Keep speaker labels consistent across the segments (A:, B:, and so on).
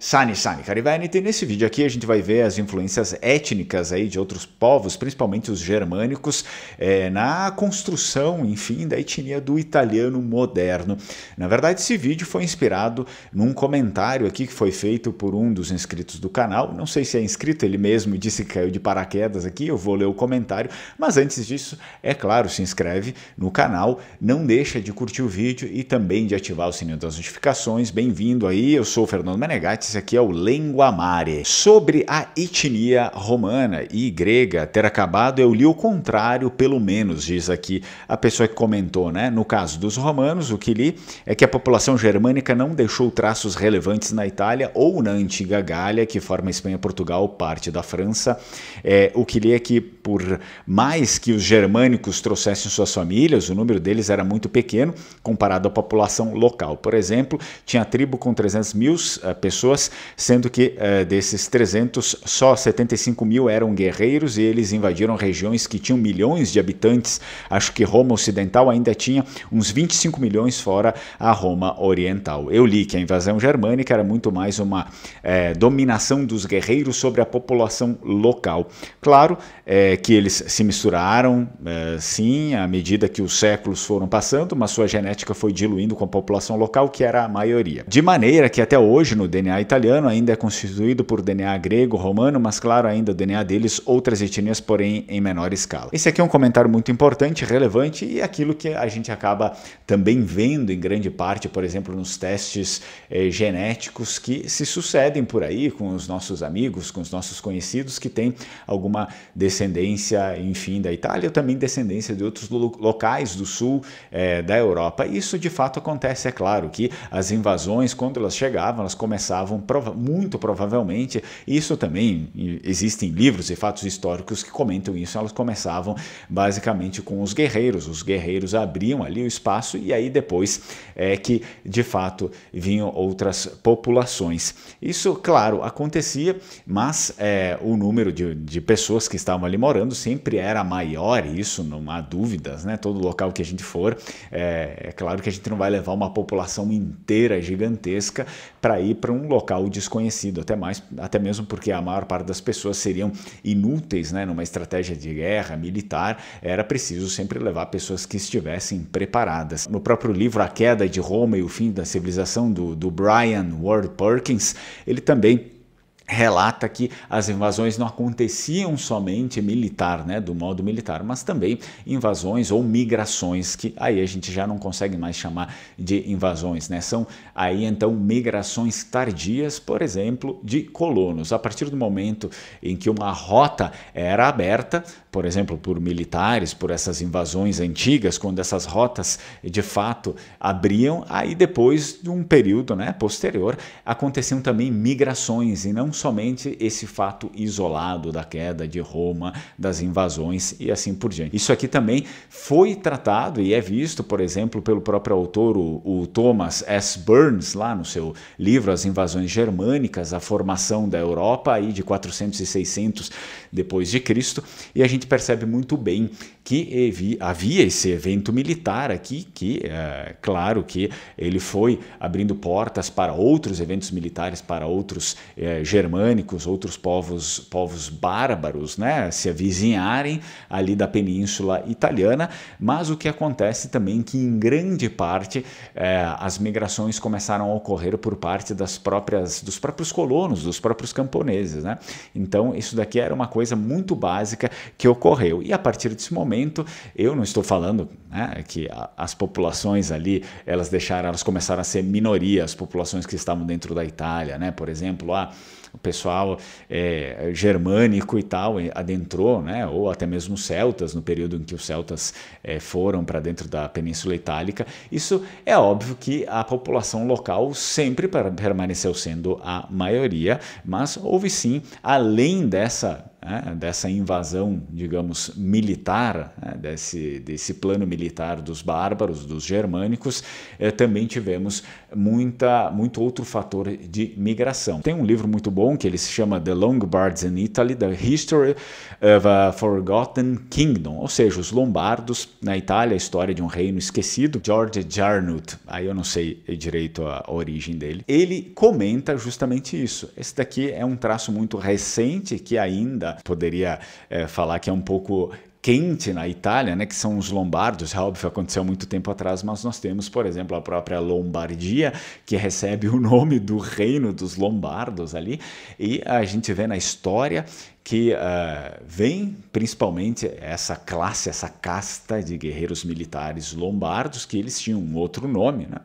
A: Sani Sani Carivenite, nesse vídeo aqui a gente vai ver as influências étnicas aí de outros povos, principalmente os germânicos, é, na construção, enfim, da etnia do italiano moderno. Na verdade, esse vídeo foi inspirado num comentário aqui que foi feito por um dos inscritos do canal, não sei se é inscrito, ele mesmo disse que caiu de paraquedas aqui, eu vou ler o comentário, mas antes disso, é claro, se inscreve no canal, não deixa de curtir o vídeo e também de ativar o sininho das notificações, bem-vindo aí, eu sou o Fernando Menegatti, esse aqui é o Mare Sobre a etnia romana e grega ter acabado, eu li o contrário, pelo menos, diz aqui a pessoa que comentou, né? No caso dos romanos, o que li é que a população germânica não deixou traços relevantes na Itália ou na antiga Gália, que forma Espanha, Portugal, parte da França. É, o que li é que, por mais que os germânicos trouxessem suas famílias, o número deles era muito pequeno comparado à população local. Por exemplo, tinha tribo com 300 mil eh, pessoas pessoas, sendo que é, desses 300, só 75 mil eram guerreiros e eles invadiram regiões que tinham milhões de habitantes. Acho que Roma Ocidental ainda tinha uns 25 milhões fora a Roma Oriental. Eu li que a invasão germânica era muito mais uma é, dominação dos guerreiros sobre a população local. Claro é, que eles se misturaram, sim, à medida que os séculos foram passando, mas sua genética foi diluindo com a população local, que era a maioria. De maneira que até hoje no DNA italiano ainda é constituído por DNA grego, romano, mas claro, ainda o DNA deles, outras etnias, porém em menor escala. Esse aqui é um comentário muito importante, relevante e é aquilo que a gente acaba também vendo em grande parte, por exemplo, nos testes eh, genéticos que se sucedem por aí com os nossos amigos, com os nossos conhecidos que têm alguma descendência, enfim, da Itália ou também descendência de outros lo locais do sul eh, da Europa. Isso de fato acontece, é claro, que as invasões, quando elas chegavam, elas começavam estavam prova muito provavelmente, isso também existem livros e fatos históricos que comentam isso, elas começavam basicamente com os guerreiros, os guerreiros abriam ali o espaço e aí depois é que de fato vinham outras populações. Isso, claro, acontecia, mas é, o número de, de pessoas que estavam ali morando sempre era maior, isso não há dúvidas, né? Todo local que a gente for, é, é claro que a gente não vai levar uma população inteira gigantesca para ir para um local local desconhecido, até, mais, até mesmo porque a maior parte das pessoas seriam inúteis né, numa estratégia de guerra militar, era preciso sempre levar pessoas que estivessem preparadas. No próprio livro A Queda de Roma e o Fim da Civilização, do, do Brian Ward Perkins, ele também relata que as invasões não aconteciam somente militar, né, do modo militar, mas também invasões ou migrações que aí a gente já não consegue mais chamar de invasões, né? São aí então migrações tardias, por exemplo, de colonos. A partir do momento em que uma rota era aberta, por exemplo, por militares, por essas invasões antigas, quando essas rotas de fato abriam, aí depois de um período né, posterior aconteciam também migrações e não somente esse fato isolado da queda de Roma, das invasões e assim por diante. Isso aqui também foi tratado e é visto, por exemplo, pelo próprio autor, o, o Thomas S. Burns, lá no seu livro As Invasões Germânicas, a formação da Europa aí de 400 e 600 depois de Cristo, e a gente percebe muito bem que havia esse evento militar aqui, que é, claro que ele foi abrindo portas para outros eventos militares, para outros é, germânicos, outros povos, povos bárbaros, né, se avizinharem ali da península italiana, mas o que acontece também é que em grande parte é, as migrações começaram a ocorrer por parte das próprias, dos próprios colonos, dos próprios camponeses, né? Então isso daqui era uma coisa coisa muito básica que ocorreu. E a partir desse momento, eu não estou falando né, que a, as populações ali, elas deixaram, elas começaram a ser minorias as populações que estavam dentro da Itália, né? Por exemplo, a ah, o pessoal é, germânico e tal eh, adentrou, né? ou até mesmo os celtas, no período em que os celtas é, foram para dentro da Península Itálica, isso é óbvio que a população local sempre permaneceu sendo a maioria, mas houve sim, além dessa né, dessa invasão, digamos, militar, né, desse, desse plano militar dos bárbaros, dos germânicos, eh, também tivemos muita, muito outro fator de migração. Tem um livro muito bom que ele se chama The Lombards in Italy, The History of a Forgotten Kingdom, ou seja, os Lombardos na Itália, a história de um reino esquecido, George Jarnut, aí eu não sei direito a origem dele, ele comenta justamente isso. Esse daqui é um traço muito recente que ainda ainda poderia é, falar que é um pouco quente na Itália, né, que são os lombardos, é óbvio, aconteceu muito tempo atrás, mas nós temos, por exemplo, a própria Lombardia, que recebe o nome do reino dos lombardos ali, e a gente vê na história que uh, vem principalmente essa classe, essa casta de guerreiros militares lombardos, que eles tinham um outro nome, né?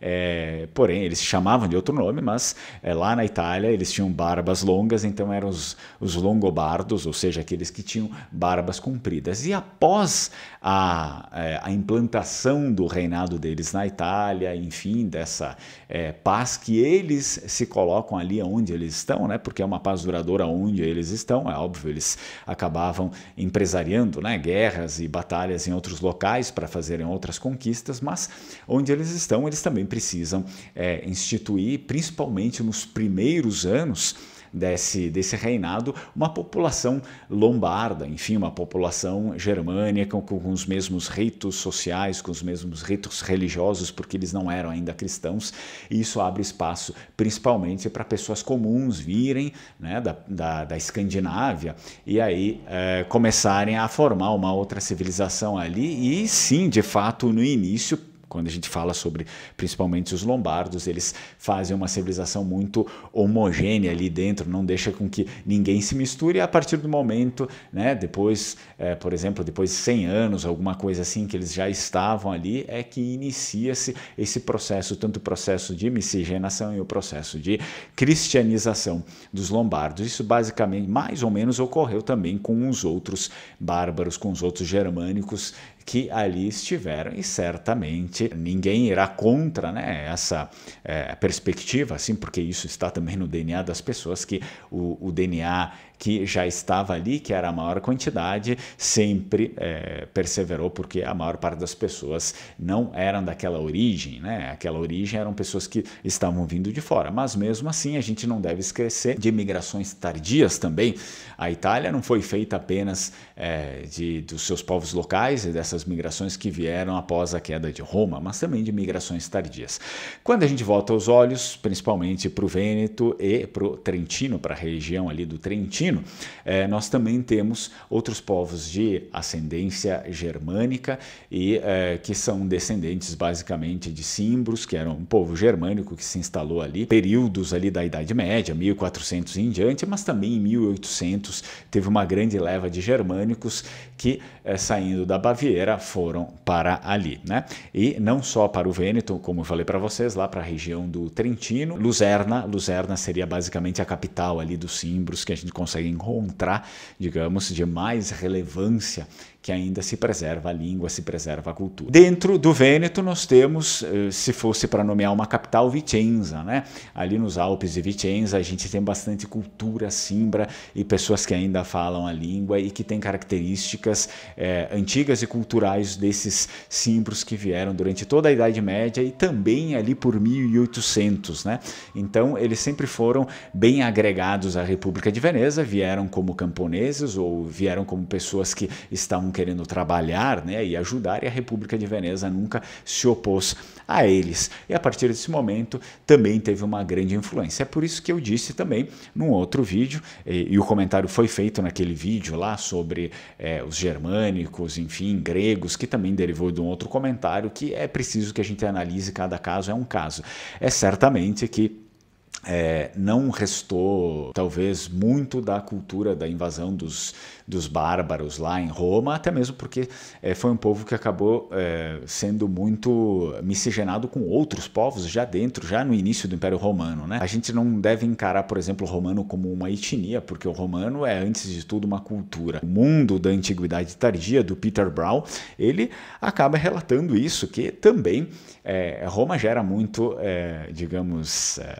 A: É, porém, eles se chamavam de outro nome, mas é, lá na Itália eles tinham barbas longas, então eram os, os longobardos, ou seja, aqueles que tinham barbas compridas. E após a, é, a implantação do reinado deles na Itália, enfim, dessa é, paz que eles se colocam ali onde eles estão, né? porque é uma paz duradoura onde eles estão, é óbvio, eles acabavam empresariando né? guerras e batalhas em outros locais para fazerem outras conquistas, mas onde eles estão, eles também precisam é, instituir, principalmente nos primeiros anos, desse, desse reinado uma população lombarda, enfim, uma população germânica com, com, os mesmos ritos sociais, com os mesmos ritos religiosos, porque eles não eram ainda cristãos, e isso abre espaço principalmente para pessoas comuns virem né, da, da, da Escandinávia e aí é, começarem a formar uma outra civilização ali, e sim, de fato, no início, quando a gente fala sobre principalmente os lombardos, eles fazem uma civilização muito homogênea ali dentro, não deixa com que ninguém se misture a partir do momento, né, depois, é, por exemplo, depois de 100 anos, alguma coisa assim, que eles já estavam ali, é que inicia-se esse processo, tanto o processo de miscigenação e o processo de cristianização dos lombardos. Isso basicamente, mais ou menos, ocorreu também com os outros bárbaros, com os outros germânicos que ali estiveram e certamente obviamente ninguém irá contra né, essa é, perspectiva, assim, porque isso está também no DNA das pessoas, que o, o DNA que já estava ali, que era a maior quantidade, sempre é, perseverou, porque a maior parte das pessoas não eram daquela origem, né? Aquela origem eram pessoas que estavam vindo de fora. Mas mesmo assim, a gente não deve esquecer de imigrações tardias também. A Itália não foi feita apenas é, de, dos seus povos locais e dessas migrações que vieram após a queda de Roma, mas também de migrações tardias. Quando a gente volta os olhos, principalmente para o Vêneto e para o Trentino, para a região ali do Trentino, latino, é, nós também temos outros povos de ascendência germânica e é, que são descendentes basicamente de cimbros, que era um povo germânico que se instalou ali, períodos ali da Idade Média, 1400 e em diante, mas também em 1800 teve uma grande leva de germânicos que é, saindo da Baviera foram para ali, né? E não só para o Vêneto, como eu falei para vocês, lá para a região do Trentino, Luzerna, Luzerna seria basicamente a capital ali dos cimbros que a gente consegue consegue encontrar, digamos, de mais relevância que ainda se preserva a língua, se preserva a cultura. Dentro do Vêneto nós temos, eh, se fosse para nomear uma capital, Vicenza, né? Ali nos Alpes de Vicenza a gente tem bastante cultura simbra e pessoas que ainda falam a língua e que têm características é, antigas e culturais desses simbros que vieram durante toda a Idade Média e também ali por 1800, né? Então eles sempre foram bem agregados à República de Veneza, vieram como camponeses ou vieram como pessoas que estavam querendo trabalhar né, e ajudar, e a República de Veneza nunca se opôs a eles. E a partir desse momento também teve uma grande influência. É por isso que eu disse também num outro vídeo, e, e o comentário foi feito naquele vídeo lá sobre é, os germânicos, enfim, gregos, que também derivou de um outro comentário, que é preciso que a gente analise cada caso, é um caso. É certamente que é, não restou talvez muito da cultura da invasão dos, dos bárbaros lá em Roma, até mesmo porque é, foi um povo que acabou é, sendo muito miscigenado com outros povos já dentro, já no início do Império Romano. Né? A gente não deve encarar, por exemplo, o romano como uma etnia, porque o romano é, antes de tudo, uma cultura. O mundo da Antiguidade Tardia, do Peter Brown, ele acaba relatando isso, que também é, Roma gera muito, é, digamos é,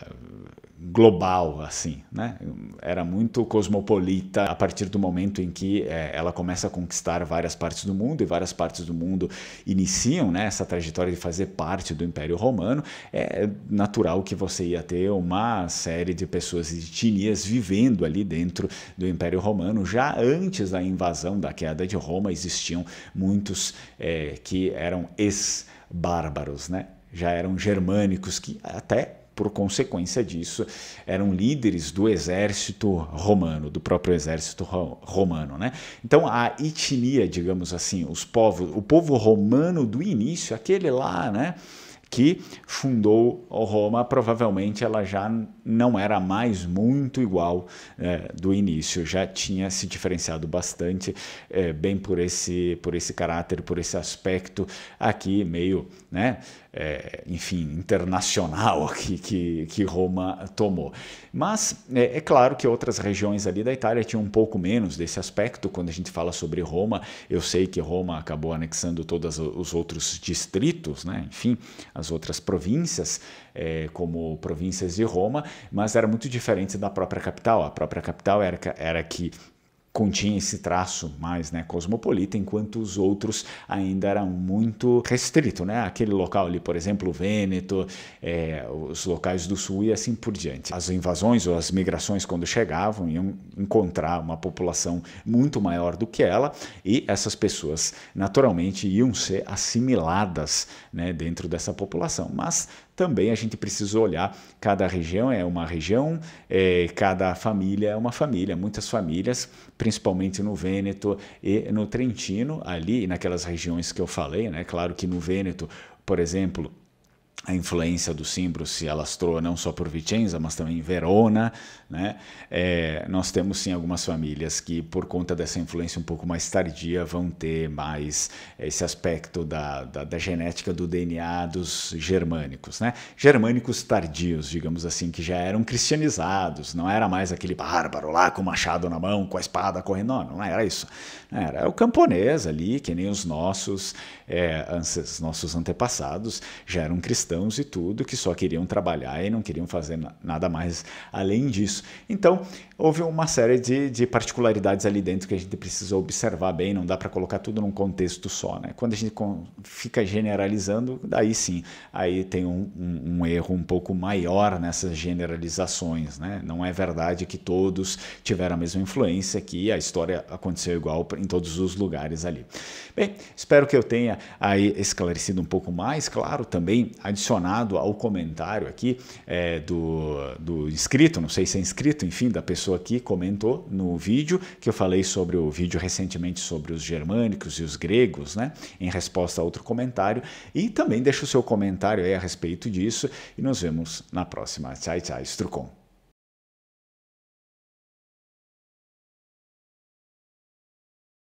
A: global, assim, né? Era muito cosmopolita a partir do momento em que é, ela começa a conquistar várias partes do mundo e várias partes do mundo iniciam né, essa trajetória de fazer parte do Império Romano. É natural que você ia ter uma série de pessoas e etnias vivendo ali dentro do Império Romano. Já antes da invasão, da queda de Roma, existiam muitos é, que eram ex-bárbaros, né? já eram germânicos que até por consequência disso, eram líderes do exército romano, do próprio exército romano, né? Então a etnia, digamos assim, os povos, o povo romano do início, aquele lá, né? que fundou Roma, provavelmente ela já não era mais muito igual é, do início, já tinha se diferenciado bastante, é, bem por esse, por esse caráter, por esse aspecto aqui meio, né, é, enfim, internacional que, que, que, Roma tomou. Mas é, é, claro que outras regiões ali da Itália tinham um pouco menos desse aspecto. Quando a gente fala sobre Roma, eu sei que Roma acabou anexando todos os outros distritos, né? enfim, as outras províncias, é, como províncias de Roma, mas era muito diferente da própria capital. A própria capital era, era que continha esse traço mais né, cosmopolita, enquanto os outros ainda eram muito restrito, né? Aquele local ali, por exemplo, o Vêneto, é, os locais do sul e assim por diante. As invasões ou as migrações, quando chegavam, iam encontrar uma população muito maior do que ela e essas pessoas naturalmente iam ser assimiladas né, dentro dessa população. Mas também a gente precisa olhar cada região é uma região, é, cada família é uma família. Muitas famílias, principalmente no Vêneto e no Trentino, ali naquelas regiões que eu falei, né? Claro que no Vêneto, por exemplo, a influência do Cimbro se alastrou não só por Vicenza, mas também em Verona. Né? É, nós temos sim algumas famílias que, por conta dessa influência um pouco mais tardia, vão ter mais esse aspecto da, da, da genética do DNA dos germânicos. Né? Germânicos tardios, digamos assim, que já eram cristianizados, não era mais aquele bárbaro lá com o machado na mão, com a espada correndo, não, não era isso. Era o camponês ali, que nem os nossos, é, nossos antepassados, já eram cristãos cristãos e tudo, que só queriam trabalhar e não queriam fazer nada mais além disso. Então, houve uma série de, de particularidades ali dentro que a gente precisa observar bem, não dá para colocar tudo num contexto só. Né? Quando a gente fica generalizando, daí sim, aí tem um, um, um erro um pouco maior nessas generalizações. Né? Não é verdade que todos tiveram a mesma influência, que a história aconteceu igual em todos os lugares ali. Bem, espero que eu tenha aí esclarecido um pouco mais, claro, também a ao comentário aqui é, do, do inscrito, não sei se é inscrito, enfim, da pessoa que comentou no vídeo, que eu falei sobre o vídeo recentemente sobre os germânicos e os gregos, né? Em resposta a outro comentário. E também deixa o seu comentário aí a respeito disso. E nos vemos na próxima. Tchau, tchau, Strucon.